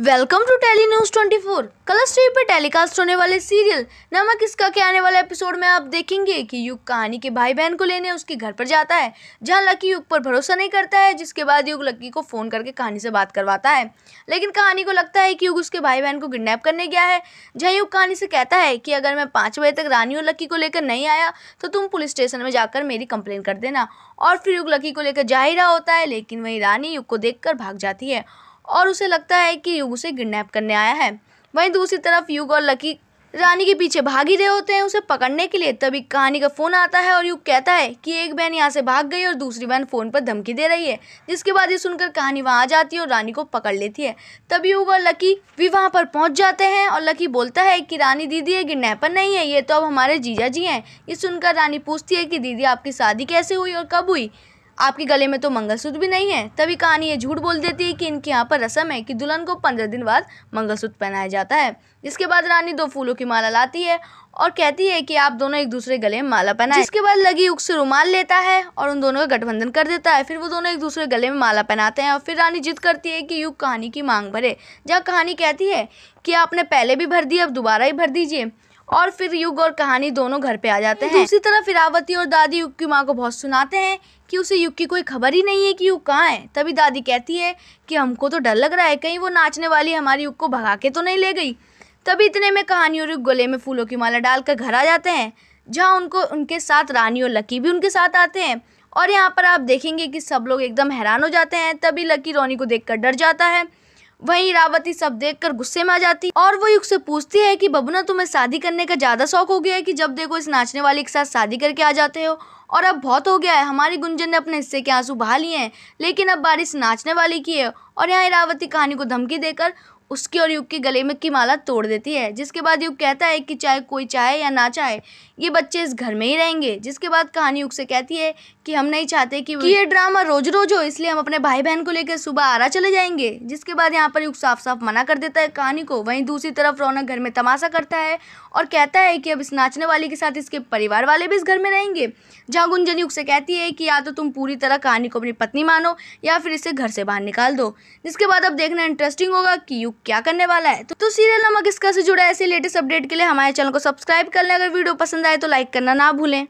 welcome to tele news for Colors TV पर telecast होने वाले सीरियल नमक इसका के आने वाले एपिसोड में आप देखेंगे कि युग कहानी के भाई बहन को लेने उसके घर पर जाता है जहां लकी युग पर भरोसा नहीं करता है जिसके बाद युग लकी को फ़ोन करके कहानी से बात करवाता है लेकिन कहानी को लगता है कि युग उसके भाई बहन को किडनैप करने गया है जहाँ युग कहानी से कहता है कि अगर मैं पाँच बजे तक रानी और लक्की को लेकर नहीं आया तो तुम पुलिस स्टेशन में जाकर मेरी कंप्लेन कर देना और फिर युग लकी को लेकर जा ही रहा होता है लेकिन वही रानी युग को देख भाग जाती है और उसे लगता है कि युग उसे किडनैप करने आया है वहीं दूसरी तरफ युग और लकी रानी के पीछे भाग ही रहे होते हैं उसे पकड़ने के लिए तभी कहानी का फ़ोन आता है और युग कहता है कि एक बहन यहाँ से भाग गई और दूसरी बहन फ़ोन पर धमकी दे रही है जिसके बाद ये सुनकर कहानी वहाँ आ जाती है और रानी को पकड़ लेती है तभी युग और लकी भी वहाँ पर पहुँच जाते हैं और लकी बोलता है कि रानी दीदी ये किडनैपर नहीं है ये तो अब हमारे जीजा जी हैं ये सुनकर रानी पूछती है कि दीदी आपकी शादी कैसे हुई और कब हुई आपके गले में तो मंगलसूत्र भी नहीं है तभी कहानी ये झूठ बोल देती है कि इनके यहाँ पर रसम है कि दुल्हन को पंद्रह दिन बाद मंगलसूत्र पहनाया जाता है इसके बाद रानी दो फूलों की माला लाती है और कहती है कि आप दोनों एक दूसरे गले में माला पहनाए इसके बाद लगी उक से रुमाल लेता है और उन दोनों का गठबंधन कर देता है फिर वो दोनों एक दूसरे गले में माला पहनाते हैं और फिर रानी जिद करती है कि युग कहानी की मांग भरे जहाँ कहानी कहती है कि आपने पहले भी भर दी अब दोबारा ही भर दीजिए और फिर युग और कहानी दोनों घर पे आ जाते हैं उसी तरह फिरावती और दादी युग की माँ को बहुत सुनाते हैं कि उसे युग की कोई खबर ही नहीं है कि युग कहाँ है तभी दादी कहती है कि हमको तो डर लग रहा है कहीं वो नाचने वाली हमारी युग को भगा के तो नहीं ले गई तभी इतने में कहानी और युग गले में फूलों की माला डालकर घर आ जाते हैं जहाँ उनको उनके साथ रानी और लकी भी उनके साथ आते हैं और यहाँ पर आप देखेंगे कि सब लोग एकदम हैरान हो जाते हैं तभी लकी रोनी को देखकर डर जाता है वहीं रावती सब देखकर गुस्से में आ जाती और वो युग से पूछती है कि बबुना तुम्हें शादी करने का ज़्यादा शौक हो गया है कि जब देखो इस नाचने वाले के साथ शादी करके आ जाते हो और अब बहुत हो गया है हमारी गुंजन ने अपने हिस्से के आंसू बहा लिए हैं लेकिन अब बारिश नाचने वाली की है और यहाँ इरावती कहानी को धमकी देकर उसके और युग के गले में की माला तोड़ देती है जिसके बाद युग कहता है कि चाहे कोई चाहे या ना चाहे ये बच्चे इस घर में ही रहेंगे जिसके बाद कहानी युग से कहती है कि हम नहीं चाहते कि, कि ये ड्रामा रोज रोज हो इसलिए हम अपने भाई बहन को लेकर सुबह आरा चले जाएंगे जिसके बाद यहाँ पर युग साफ साफ मना कर देता है कहानी को वहीं दूसरी तरफ रौनक घर में तमाशा करता है और कहता है कि अब इस नाचने वाले के साथ इसके परिवार वाले भी इस घर में रहेंगे जहाँ गुंजन युग से कहती है कि या तो तुम पूरी तरह कहानी को अपनी पत्नी मानो या फिर इसे घर से बाहर निकाल दो जिसके बाद अब देखना इंटरेस्टिंग होगा कि युग क्या करने वाला है तो, तो सीरियल नमक इसका से जुड़ा ऐसे लेटेस्ट अपडेट के लिए हमारे चैनल को सब्सक्राइब कर लें अगर वीडियो पसंद आए तो लाइक करना ना भूलें